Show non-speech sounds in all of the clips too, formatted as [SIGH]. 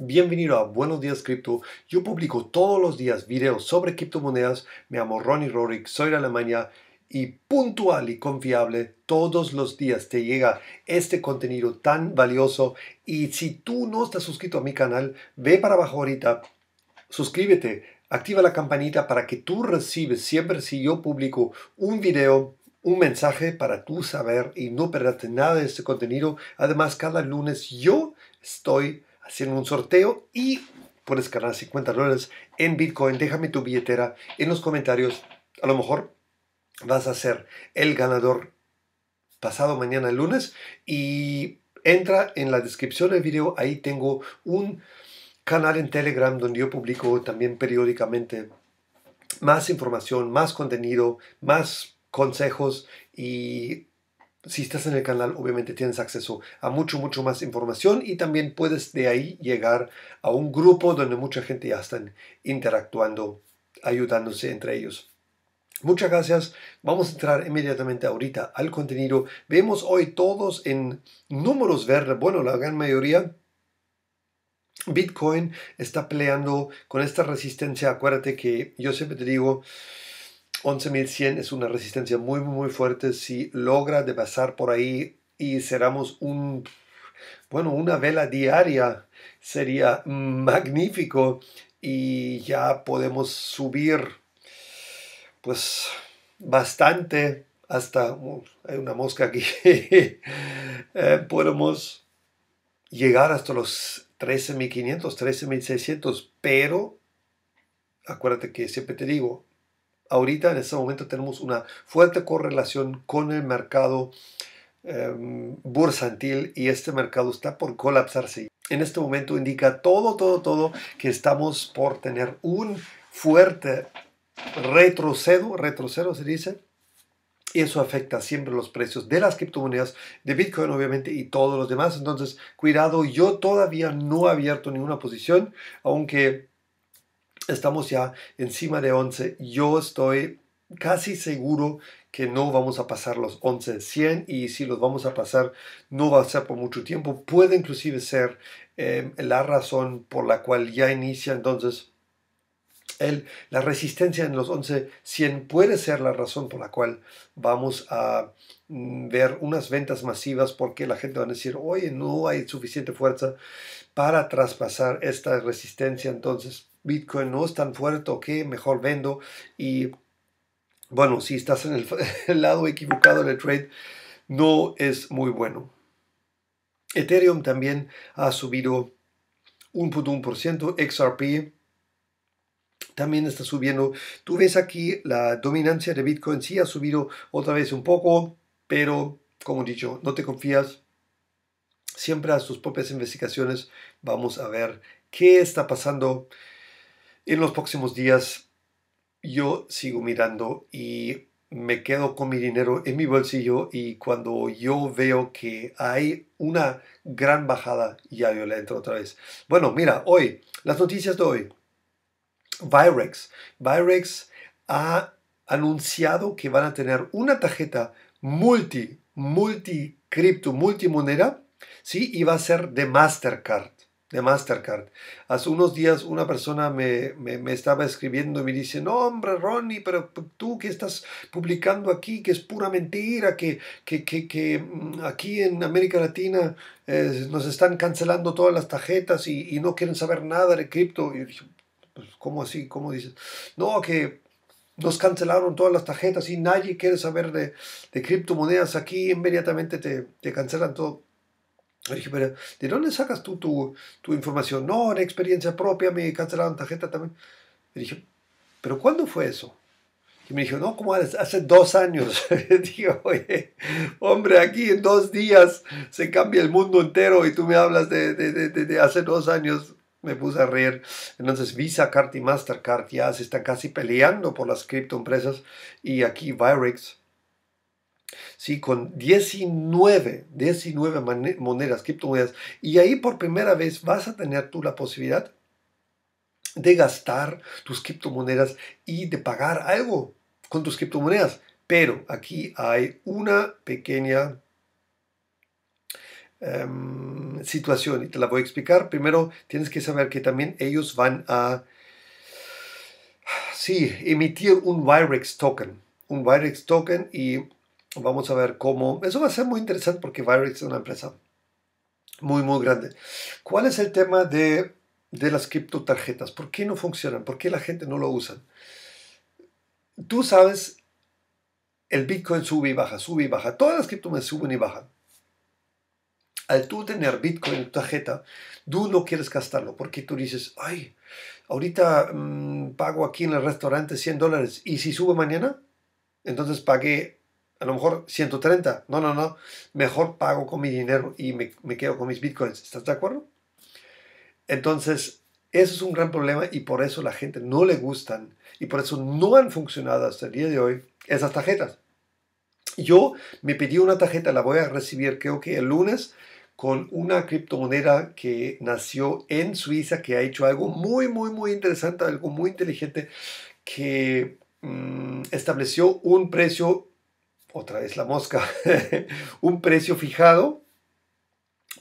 Bienvenido a Buenos Días Cripto. Yo publico todos los días videos sobre criptomonedas. Me llamo Ronnie Rorick, soy de Alemania y puntual y confiable todos los días te llega este contenido tan valioso. Y si tú no estás suscrito a mi canal, ve para abajo ahorita, suscríbete, activa la campanita para que tú recibes siempre si yo publico un video un mensaje para tú saber y no perderte nada de este contenido. Además, cada lunes yo estoy haciendo un sorteo y puedes ganar 50 dólares en Bitcoin. Déjame tu billetera en los comentarios. A lo mejor vas a ser el ganador pasado mañana el lunes y entra en la descripción del video. Ahí tengo un canal en Telegram donde yo publico también periódicamente más información, más contenido, más consejos y si estás en el canal, obviamente tienes acceso a mucho, mucho más información y también puedes de ahí llegar a un grupo donde mucha gente ya está interactuando, ayudándose entre ellos. Muchas gracias. Vamos a entrar inmediatamente ahorita al contenido. Vemos hoy todos en números verdes, bueno, la gran mayoría. Bitcoin está peleando con esta resistencia. Acuérdate que yo siempre te digo, 11.100 es una resistencia muy, muy fuerte. Si logra de pasar por ahí y seramos un, bueno, una vela diaria, sería magnífico y ya podemos subir, pues, bastante hasta, uh, hay una mosca aquí, [LAUGHS] eh, podemos llegar hasta los 13.500, 13.600, pero acuérdate que siempre te digo, ahorita en este momento tenemos una fuerte correlación con el mercado em, bursantil y este mercado está por colapsarse. En este momento indica todo, todo, todo que estamos por tener un fuerte retrocedo, retrocedo se dice, y eso afecta siempre los precios de las criptomonedas, de Bitcoin obviamente y todos los demás. Entonces, cuidado, yo todavía no he abierto ninguna posición, aunque Estamos ya encima de 11. Yo estoy casi seguro que no vamos a pasar los 11 100 y si los vamos a pasar no va a ser por mucho tiempo. Puede inclusive ser em, la razón por la cual ya inicia entonces el, la resistencia en los 11.100 puede ser la razón por la cual vamos a mm, ver unas ventas masivas porque la gente va a decir, oye, no hay suficiente fuerza para traspasar esta resistencia entonces Bitcoin no es tan fuerte o mejor vendo. Y bueno, si estás en [LAUGHS] el, lado equivocado del trade, no es muy bueno. Ethereum también ha subido 1.1%, XRP también está subiendo. Tú ves aquí la dominancia de Bitcoin, sí ha subido otra vez un poco, pero como he dicho, no te confías. Siempre a sus propias investigaciones vamos a ver qué está pasando. En los próximos días yo sigo mirando y me quedo con mi dinero en mi bolsillo y cuando yo veo que hay una gran bajada, ya yo le entro otra vez. Bueno, mira, hoy, las noticias de hoy. Virex. Virex ha anunciado que van a tener una tarjeta multi, multi cripto, multimoneda, ¿sí? Y va a ser de Mastercard de Mastercard. Hace unos días una persona me, me, me, estaba escribiendo y me dice, no hombre Ronnie, pero tú que estás publicando aquí, que es pura mentira, que, que, que, que mm, aquí en América Latina eh, nos están cancelando todas las tarjetas y, y, no quieren saber nada de cripto. Y yo dije, pues, ¿cómo así? ¿Cómo dices? No, que nos cancelaron todas las tarjetas y nadie quiere saber de, de criptomonedas aquí, inmediatamente te, te cancelan todo le dije, pero ¿de dónde sacas tú tu, información? No, en experiencia propia me cancelaron tarjeta también. Le dije, ¿pero cuándo fue eso? Y me dijo, no, como hace dos años. [LAUGHS] dije, oye, hombre, aquí en dos días se cambia el mundo entero y tú me hablas de, de, hace dos años. Me puse a reír. Entonces Visa, y Mastercard ya se están casi peleando por las criptoempresas y aquí Virex Sí, con 19, 19 monedas, criptomonedas. Y ahí por primera vez vas a tener tú la posibilidad de gastar tus criptomonedas y de pagar algo con tus criptomonedas. Pero aquí hay una pequeña em, situación y te la voy a explicar. Primero tienes que saber que también ellos van a sí, emitir un Wirex token. Un Wirex token y Vamos a ver cómo... Eso va a ser muy interesante porque Virix es una empresa muy, muy grande. ¿Cuál es el tema de, de las criptotarjetas? ¿Por qué no funcionan? ¿Por qué la gente no lo usa? Tú sabes, el Bitcoin sube y baja, sube y baja. Todas las criptomonedas suben y bajan. Al tú tener Bitcoin en tu tarjeta, tú no quieres gastarlo porque tú dices, ay, ahorita mm, pago aquí en el restaurante 100 dólares y si sube mañana, entonces pagué a lo mejor 130. No, no, no. Mejor pago con mi dinero y me, me quedo con mis bitcoins. ¿Estás de acuerdo? Entonces, eso es un gran problema y por eso la gente no le gustan y por eso no han funcionado hasta el día de hoy esas tarjetas. Yo me pedí una tarjeta, la voy a recibir creo que el lunes con una criptomoneda que nació en Suiza, que ha hecho algo muy, muy, muy interesante, algo muy inteligente, que mm, estableció un precio otra vez la mosca, [LAUGHS] un precio fijado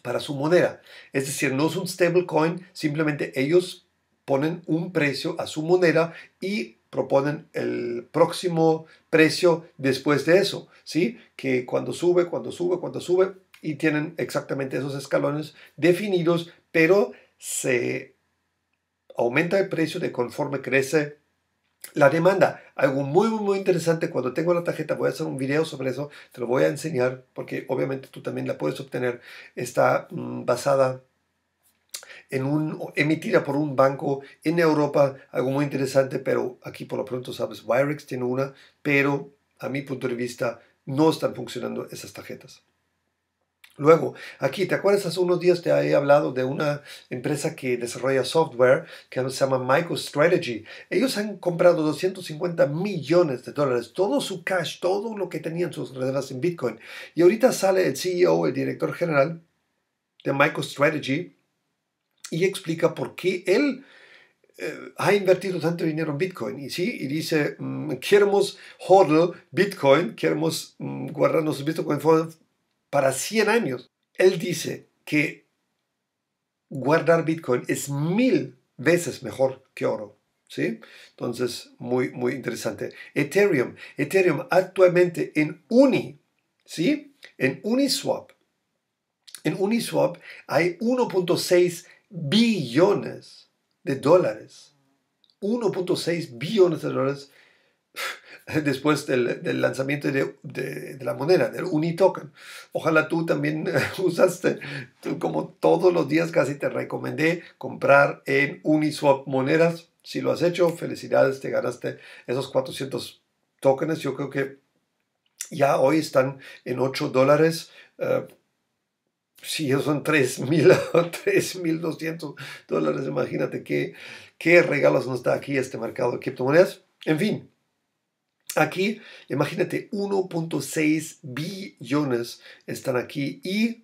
para su moneda. Es decir, no es un stablecoin, simplemente ellos ponen un precio a su moneda y proponen el próximo precio después de eso, ¿sí? Que cuando sube, cuando sube, cuando sube, y tienen exactamente esos escalones definidos, pero se aumenta el precio de conforme crece la demanda, algo muy, muy, interesante. Cuando tengo la tarjeta, voy a hacer un video sobre eso, te lo voy a enseñar, porque obviamente tú también la puedes obtener. Está mm, basada en un, emitida por un banco en Europa, algo muy interesante, pero aquí por lo pronto sabes, Wirex tiene una, pero a mi punto de vista no están funcionando esas tarjetas. Luego, aquí, ¿te acuerdas? Hace unos días te he hablado de una empresa que desarrolla software que se llama MicroStrategy. Ellos han comprado 250 millones de dólares, todo su cash, todo lo que tenían sus reservas en Bitcoin. Y ahorita sale el CEO, el director general de MicroStrategy, y explica por qué él eh, ha invertido tanto dinero en Bitcoin y sí, y dice, mm, queremos hodl Bitcoin, queremos mmm, guardarnos Bitcoin para 100 años. Él dice que guardar Bitcoin es mil veces mejor que oro. ¿sí? Entonces, muy, muy interesante. Ethereum. Ethereum actualmente en Uni, ¿sí? En Uniswap. En Uniswap hay 1.6 billones de dólares. 1.6 billones de dólares [LAUGHS] después del, lanzamiento de, la moneda, del Unitoken. Ojalá tú también [LAUGHS] usaste, como todos los días casi te recomendé comprar en Uniswap monedas. Si lo has hecho, felicidades, te ganaste esos 400 tokens. Yo creo que ya hoy están en 8 dólares. Eh, si sí, son 3.200 [LAUGHS] dólares, imagínate qué, qué regalos nos da aquí este mercado de criptomonedas. En fin, Aquí, imagínate, 1.6 billones están aquí y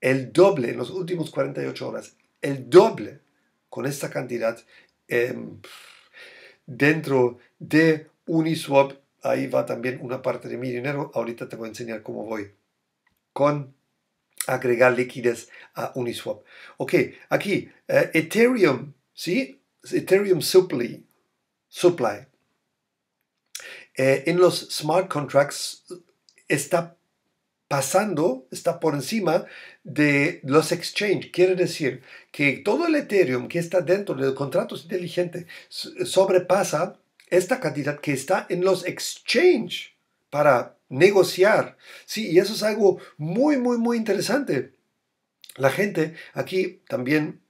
el doble en los últimos 48 horas, el doble con esta cantidad em, dentro de Uniswap. Ahí va también una parte de mi dinero. Ahorita te voy a enseñar cómo voy con agregar liquidez a Uniswap. Ok, aquí, eh, Ethereum, ¿sí? Ethereum Supply, supply eh, en los smart contracts está pasando, está por encima de los exchange. Quiere decir que todo el Ethereum que está dentro de los contratos inteligentes sobrepasa esta cantidad que está en los exchange para negociar. Sí, y eso es algo muy, muy, muy interesante. La gente aquí también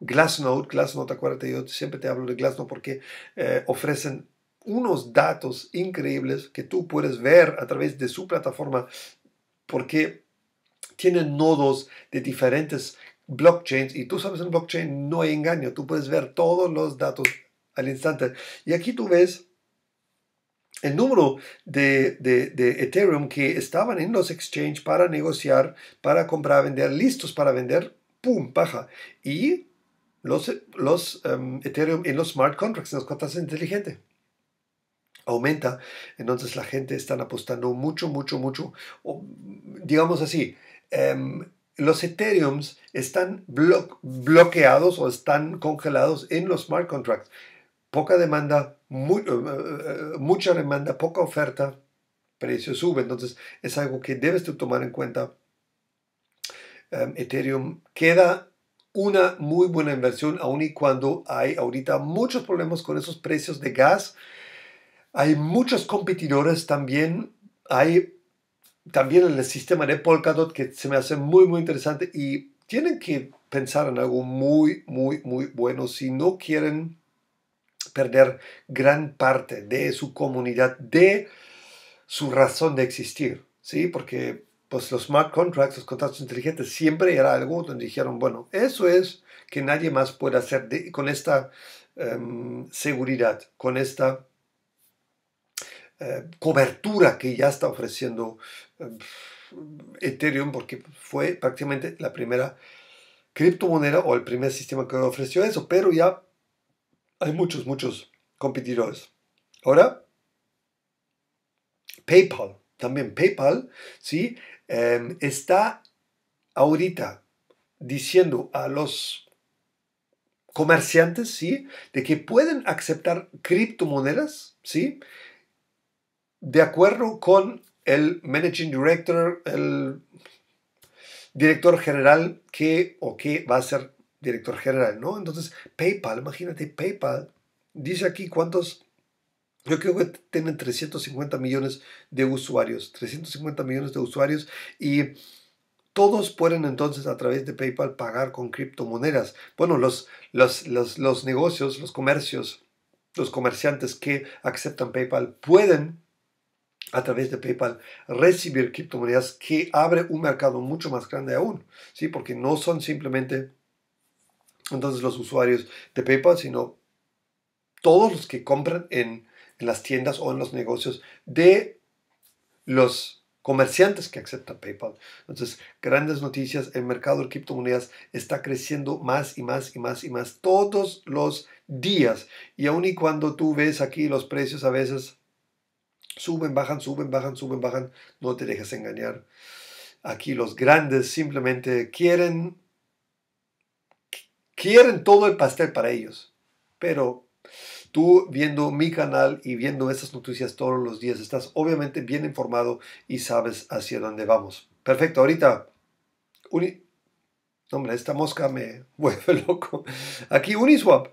Glassnode, Glassnode, acuérdate, yo siempre te hablo de Glassnode porque eh, ofrecen unos datos increíbles que tú puedes ver a través de su plataforma porque tienen nodos de diferentes blockchains y tú sabes en blockchain no hay engaño, tú puedes ver todos los datos al instante. Y aquí tú ves el número de, de, de, Ethereum que estaban en los exchanges para negociar, para comprar, vender, listos para vender, ¡pum! Baja. Y los, los em, Ethereum en los smart contracts, en las cuentas inteligentes aumenta, entonces la gente está apostando mucho, mucho, mucho, digamos así, em, los Ethereums están bloqueados o están congelados en los smart contracts. Poca demanda, eh, eh, mucha demanda, poca oferta, precio sube. Entonces es algo que debes de tomar en cuenta. Em, Ethereum queda una muy buena inversión aun y cuando hay ahorita muchos problemas con esos precios de gas hay muchos competidores también. Hay también el sistema de Polkadot que se me hace muy, muy interesante y tienen que pensar en algo muy, muy, muy bueno si no quieren perder gran parte de su comunidad, de su razón de existir, ¿sí? Porque pues los smart contracts, los contratos inteligentes, siempre era algo donde dijeron, bueno, eso es que nadie más puede hacer de, con esta em, seguridad, con esta eh, cobertura que ya está ofreciendo eh, Ethereum, porque fue prácticamente la primera criptomoneda o el primer sistema que ofreció eso, pero ya hay muchos, muchos competidores. Ahora, PayPal, también PayPal, ¿sí? Em, está ahorita diciendo a los comerciantes, ¿sí? De que pueden aceptar criptomonedas, ¿sí? de acuerdo con el managing director, el director general que o que va a ser director general, ¿no? Entonces, PayPal, imagínate, PayPal dice aquí cuántos, yo creo que tienen 350 millones de usuarios, 350 millones de usuarios y todos pueden entonces a través de PayPal pagar con criptomonedas. Bueno, los, los, los negocios, los comercios, los comerciantes que aceptan PayPal pueden a través de PayPal recibir criptomonedas que abre un mercado mucho más grande aún, ¿sí? porque no son simplemente entonces los usuarios de PayPal, sino todos los que compran en, las tiendas o en los negocios de los comerciantes que aceptan PayPal. Entonces, grandes noticias, el mercado de criptomonedas está creciendo más y más y más y más todos los días. Y aun y cuando tú ves aquí los precios a veces Suben, bajan, suben, bajan, suben, bajan. No te dejes engañar. Aquí los grandes simplemente quieren, quieren todo el pastel para ellos. Pero tú viendo mi canal y viendo esas noticias todos los días, estás obviamente bien informado y sabes hacia dónde vamos. Perfecto, ahorita... Uni... Hombre, esta mosca me [LAUGHS] vuelve loco. Aquí Uniswap.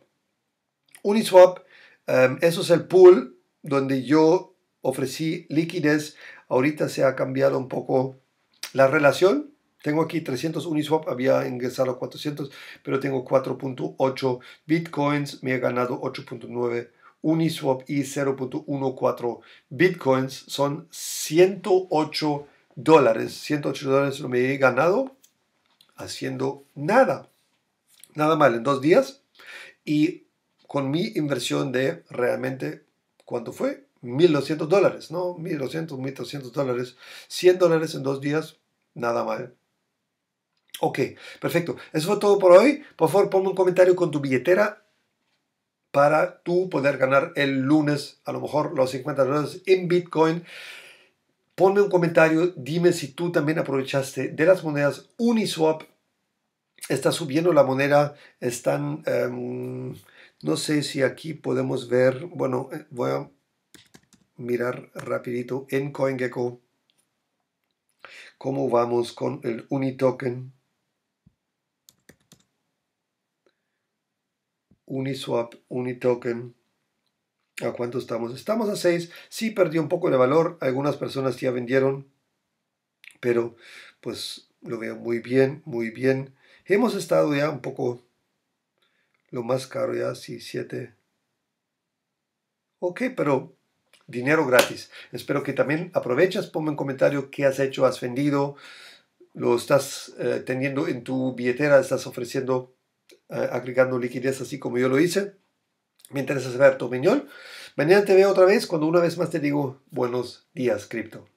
Uniswap, em, eso es el pool donde yo ofrecí liquidez. Ahorita se ha cambiado un poco la relación. Tengo aquí 300 Uniswap, había ingresado 400, pero tengo 4.8 bitcoins, me he ganado 8.9 Uniswap y 0.14 bitcoins. Son 108 dólares. 108 dólares lo me he ganado haciendo nada. Nada mal, en dos días. Y con mi inversión de realmente, ¿cuánto fue? 1.200 dólares, ¿no? 1.200, 1.300 dólares, 100 dólares en dos días, nada mal. Ok, perfecto. Eso fue todo por hoy. Por favor, ponme un comentario con tu billetera para tú poder ganar el lunes a lo mejor los 50 dólares en Bitcoin. Ponme un comentario, dime si tú también aprovechaste de las monedas Uniswap. Está subiendo la moneda, están... Em, no sé si aquí podemos ver, bueno, eh, voy a mirar rapidito en CoinGecko cómo vamos con el Unitoken, Uniswap, Unitoken. ¿A cuánto estamos? Estamos a 6. Sí perdió un poco de valor. Algunas personas ya vendieron. Pero pues lo veo muy bien, muy bien. Hemos estado ya un poco... Lo más caro ya, sí, 7. Ok, pero dinero gratis. Espero que también aproveches, ponme en comentario qué has hecho, has vendido, lo estás eh, teniendo en tu billetera, estás ofreciendo, eh, agregando liquidez así como yo lo hice. Me interesa saber tu opinión. Mañana te veo otra vez cuando una vez más te digo buenos días, cripto.